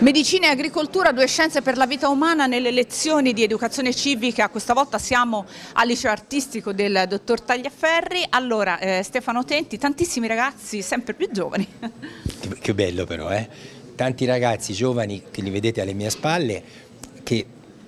Medicina e agricoltura, due scienze per la vita umana nelle lezioni di educazione civica, questa volta siamo al liceo artistico del dottor Tagliaferri. Allora eh, Stefano Tenti, tantissimi ragazzi sempre più giovani. Che, che bello però, eh? Tanti ragazzi giovani che li vedete alle mie spalle che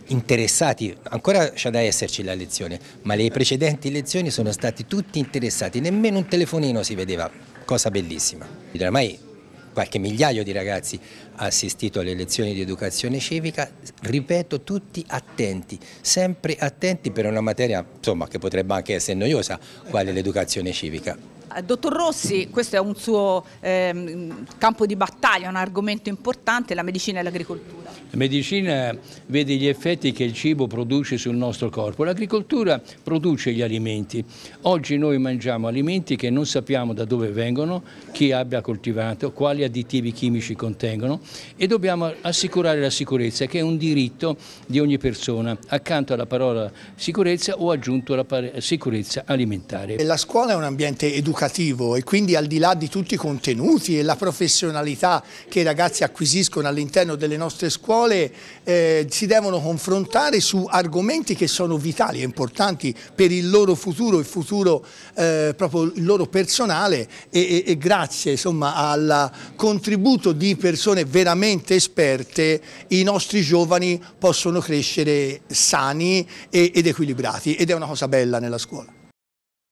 interessati, ancora c'è da esserci la lezione, ma le precedenti lezioni sono stati tutti interessati, nemmeno un telefonino si vedeva, cosa bellissima. Ormai qualche migliaio di ragazzi ha assistito alle lezioni di educazione civica, ripeto, tutti attenti, sempre attenti per una materia insomma, che potrebbe anche essere noiosa, quale l'educazione civica. Eh, dottor Rossi, questo è un suo ehm, campo di battaglia, un argomento importante, la medicina e l'agricoltura. La medicina vede gli effetti che il cibo produce sul nostro corpo, l'agricoltura produce gli alimenti. Oggi noi mangiamo alimenti che non sappiamo da dove vengono, chi abbia coltivato, quali additivi chimici contengono e dobbiamo assicurare la sicurezza che è un diritto di ogni persona. Accanto alla parola sicurezza ho aggiunto la sicurezza alimentare. La scuola è un ambiente educativo educativo e quindi al di là di tutti i contenuti e la professionalità che i ragazzi acquisiscono all'interno delle nostre scuole eh, si devono confrontare su argomenti che sono vitali e importanti per il loro futuro, il futuro eh, proprio il loro personale e, e, e grazie insomma, al contributo di persone veramente esperte i nostri giovani possono crescere sani ed equilibrati ed è una cosa bella nella scuola.